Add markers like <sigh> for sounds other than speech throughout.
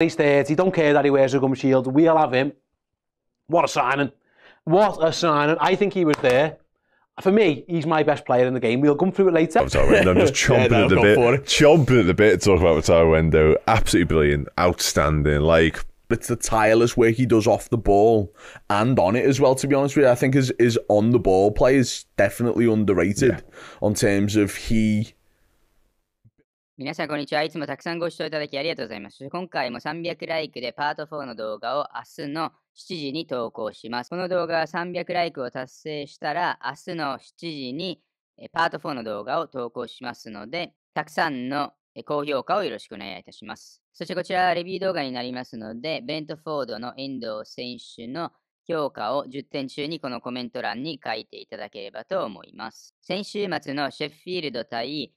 He's 30, don't care that he wears a gum shield. We'll have him. What a signing. What a signing. I think he was there. For me, he's my best player in the game. We'll come through it later. I'm sorry, I'm just <laughs> chomping yeah, no, at the bit. Chomping at the bit to talk about Mataro Wendo. Absolutely brilliant. Outstanding. Like, it's the tireless work he does off the ball and on it as well. To be honest with you, I think his is on the ball play is definitely underrated yeah. on terms of he 皆さん、こんにちは。いつもたくさんご視聴いただきありがとうございます。今回も300ライクでパート4の動画を明日の7時に投稿します。この動画は300ライクを達成したら、明日の7時にパート4の動画を投稿しますので、たくさんの高評価をよろしくお願いいたします。そしてこちらはレビュー動画になりますので、ベントフォードの遠藤選手の評価を10点中にこのコメント欄に書いていただければと思います。先週末のシェフフィールド対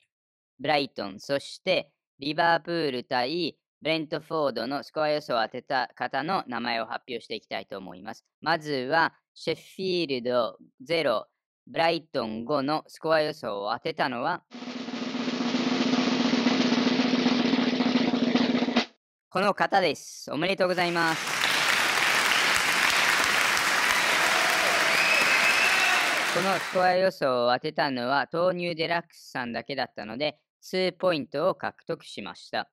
ブライトン、そしてリバープール対ブレントフォードのスコア予想を当てた方の名前を発表していきたいと思います。まずは、シェフィールド0、ブライトン5のスコア予想を当てたのは、この方です。おめでとうございます。このスコア予想を当てたのは豆乳デラックスさんだけだったので、2ポイントを獲得しました。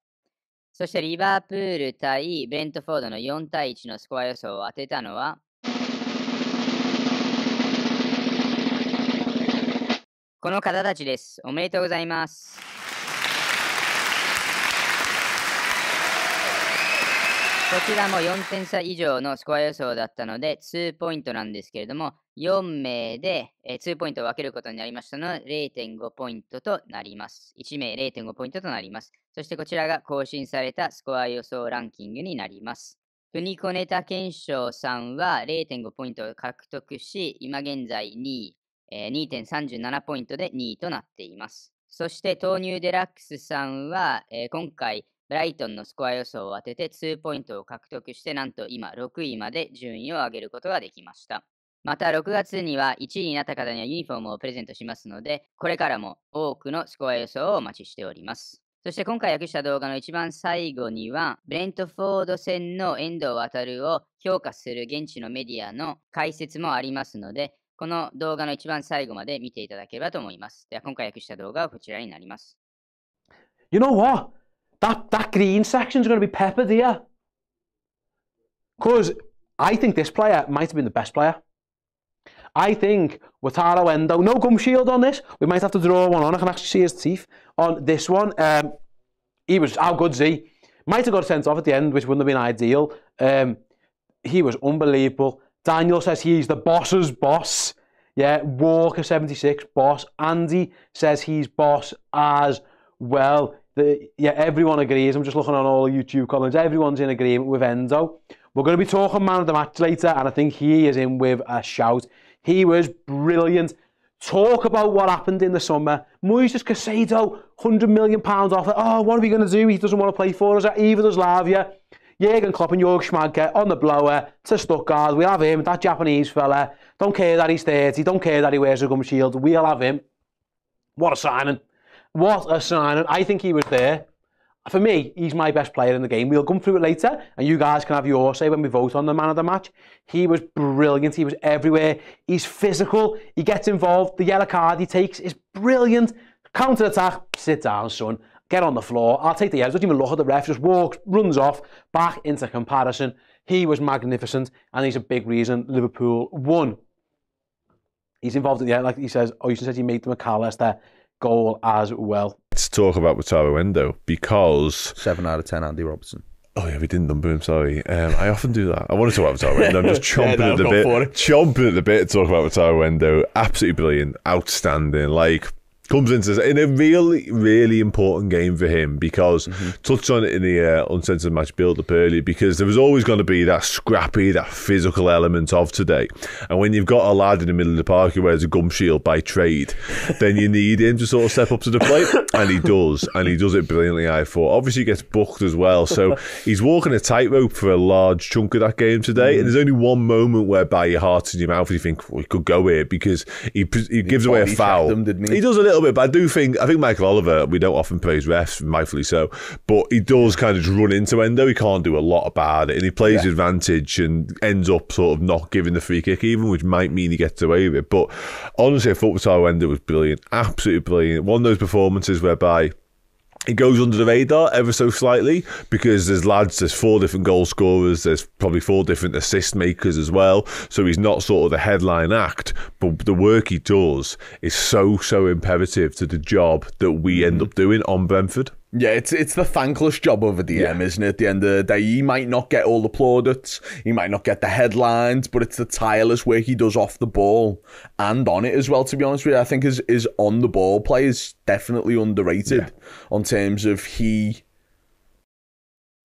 そしてリバプール対ベントフォードの4対1のスコア予想を当てたのは、この方たちです。おめでとうございます。こちらも4点差以上のスコア予想だったので、2ポイントなんですけれども、4名で、えー、2ポイントを分けることになりましたので、0.5ポイントとなります。1名0.5ポイントとなります。そしてこちらが更新されたスコア予想ランキングになります。ニコネタ検証さんは0.5ポイントを獲得し、今現在2位、えー、2.37ポイントで2位となっています。そして豆乳デラックスさんは、えー、今回ブライトンのスコア予想を当てて2ポイントを獲得して、なんと今6位まで順位を上げることができました。また6月には1位になった方にはユニフォームをプレゼントしますので、これからも多くのスコア予想をお待ちしております。そして今回訳した動画の一番最後には、ブレントフォード戦の遠藤航を評価する現地のメディアの解説もありますので、この動画の一番最後まで見ていただければと思います。では今回訳した動画はこちらになります。You know what? That, that green is going to be peppered here. Because I think this player might have been the best player. I think Wataru Endo, no gum shield on this. We might have to draw one on. I can actually see his teeth on this one. Um, he was, how good's he? Might have got sent off at the end, which wouldn't have been ideal. Um, he was unbelievable. Daniel says he's the boss's boss. Yeah, Walker 76, boss. Andy says he's boss as well the, yeah, everyone agrees. I'm just looking on all the YouTube comments. Everyone's in agreement with Endo. We're going to be talking man of the match later, and I think he is in with a shout. He was brilliant. Talk about what happened in the summer. Moises Casado, £100 million offer. Oh, what are we going to do? He doesn't want to play for us. Either does Lavia. Jurgen Klopp and Jörg Schmadke on the blower to Stuttgart. we have him, that Japanese fella. Don't care that he's 30. Don't care that he wears a gum shield. We'll have him. What a signing. What a signing. I think he was there. For me, he's my best player in the game. We'll come through it later, and you guys can have your say when we vote on the man of the match. He was brilliant. He was everywhere. He's physical. He gets involved. The yellow card he takes is brilliant. Counter attack. Sit down, son. Get on the floor. I'll take the edge. Doesn't even look at the ref. Just walks, runs off, back into comparison. He was magnificent, and he's a big reason Liverpool won. He's involved in the end, like he says. Oh, you says he made them a Callister goal as well. Let's talk about Wataru Endo because seven out of ten Andy Robertson. Oh yeah, we didn't number him. Sorry, um, I often do that. I want to talk about Wataru Wendo. I'm just <laughs> chomping yeah, at the bit, chomping at the bit to talk about Wataru Wendo. Absolutely brilliant, outstanding. Like comes into in a really, really important game for him because mm-hmm. touched on it in the uh, uncensored match build up earlier because there was always going to be that scrappy, that physical element of today. And when you've got a lad in the middle of the park who wears a gum shield by trade, then you need him to sort of step up to the plate. And he does. And he does it brilliantly, I thought. Obviously, he gets booked as well. So <laughs> he's walking a tightrope for a large chunk of that game today. Mm-hmm. And there's only one moment whereby your heart's in your mouth and you think, well, he could go here because he, he, gives away a foul. he? he does a little little bit, but I do think I think Michael Oliver. We don't often praise refs, rightfully so, but he does kind of just run into Endo. He can't do a lot about it, and he plays yeah. advantage and ends up sort of not giving the free kick even, which might mean he gets away with it. But honestly, I thought Endo was brilliant, absolutely brilliant. One of those performances whereby it goes under the radar ever so slightly because there's lads, there's four different goal scorers, there's probably four different assist makers as well. So he's not sort of the headline act, but the work he does is so, so imperative to the job that we end mm. up doing on Brentford. Yeah, it's it's the thankless job of a yeah. isn't it? At the end of the day, he might not get all the plaudits, he might not get the headlines, but it's the tireless work he does off the ball and on it as well. To be honest with you, I think his is on the ball play is definitely underrated yeah. on terms of he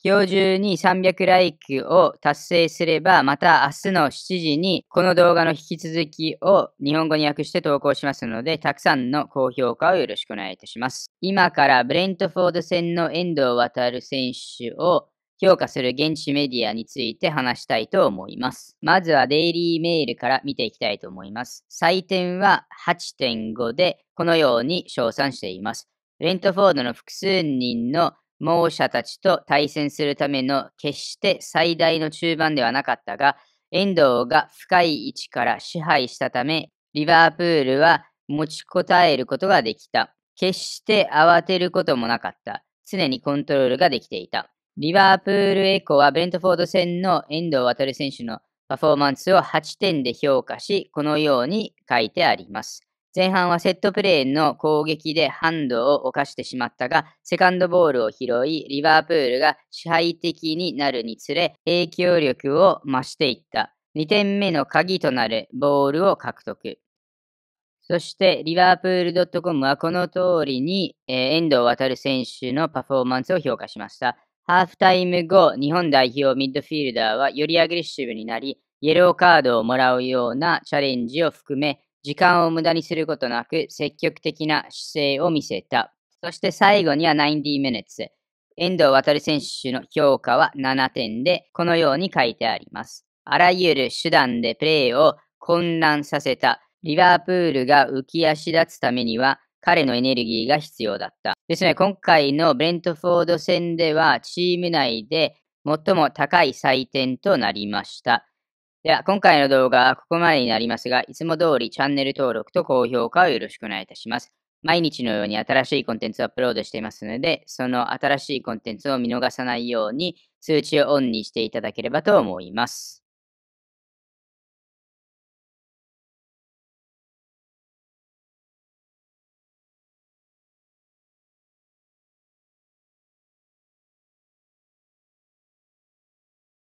今日中に300ライクを達成すれば、また明日の7時にこの動画の引き続きを日本語に訳して投稿しますので、たくさんの高評価をよろしくお願いいたします。今からブレントフォード戦の遠藤航選手を評価する現地メディアについて話したいと思います。まずはデイリーメールから見ていきたいと思います。採点は8.5でこのように称賛しています。ブレントフォードの複数人の猛者たちと対戦するための決して最大の中盤ではなかったが、遠藤が深い位置から支配したため、リバープールは持ちこたえることができた。決して慌てることもなかった。常にコントロールができていた。リバープールエコはベントフォード戦の遠藤航選手のパフォーマンスを8点で評価し、このように書いてあります。前半はセットプレーの攻撃でハンドを犯してしまったが、セカンドボールを拾い、リバープールが支配的になるにつれ、影響力を増していった。2点目の鍵となるボールを獲得。そして、リバープール .com はこの通りに、えー、遠藤航選手のパフォーマンスを評価しました。ハーフタイム後、日本代表ミッドフィールダーはよりアグレッシブになり、イエローカードをもらうようなチャレンジを含め、時間を無駄にすることなく積極的な姿勢を見せた。そして最後には90 minutes。遠藤航選手の評価は7点で、このように書いてあります。あらゆる手段でプレーを混乱させた。リバープールが浮き足立つためには、彼のエネルギーが必要だった。ですね、今回のブレントフォード戦では、チーム内で最も高い採点となりました。では、今回の動画はここまでになりますが、いつも通りチャンネル登録と高評価をよろしくお願いいたします。毎日のように新しいコンテンツをアップロードしていますので、その新しいコンテンツを見逃さないように通知をオンにしていただければと思います。